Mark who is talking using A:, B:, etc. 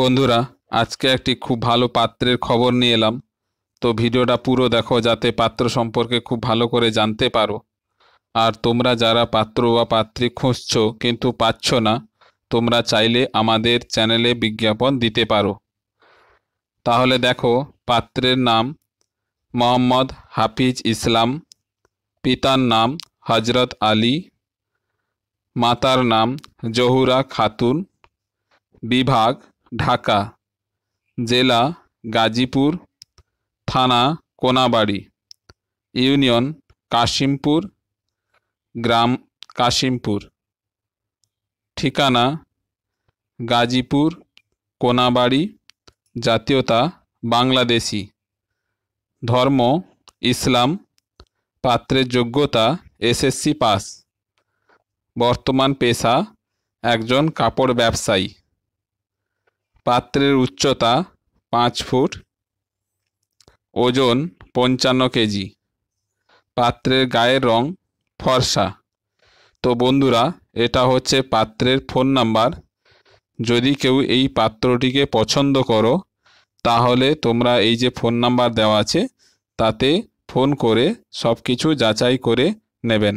A: বন্ধুরা আজকে একটি খুব ভালো পাত্রের খবর নিয়ে এলাম তো ভিডিওটা পুরো দেখো যাতে পাত্র সম্পর্কে খুব ভালো করে জানতে পারো আর তোমরা যারা পাত্র বা পাত্রী খুঁজছো কিন্তু পাচ্ছ না তোমরা চাইলে আমাদের চ্যানেলে বিজ্ঞাপন দিতে পারো তাহলে দেখো পাত্রের নাম মোহাম্মদ হাফিজ ইসলাম পিতার নাম হজরত আলী মাতার নাম জহুরা খাতুন বিভাগ ঢাকা জেলা গাজীপুর থানা কোনাবাড়ি ইউনিয়ন কাশিমপুর গ্রাম কাশিমপুর ঠিকানা গাজীপুর কোনাবাড়ি জাতীয়তা বাংলাদেশি ধর্ম ইসলাম পাত্রের যোগ্যতা এসএসসি পাস বর্তমান পেশা একজন কাপড় ব্যবসায়ী পাত্রের উচ্চতা পাঁচ ফুট ওজন পঞ্চান্ন কেজি পাত্রের গায়ের রং ফর্সা তো বন্ধুরা এটা হচ্ছে পাত্রের ফোন নাম্বার যদি কেউ এই পাত্রটিকে পছন্দ করো তাহলে তোমরা এই যে ফোন নাম্বার দেওয়া আছে তাতে ফোন করে সব কিছু যাচাই করে নেবেন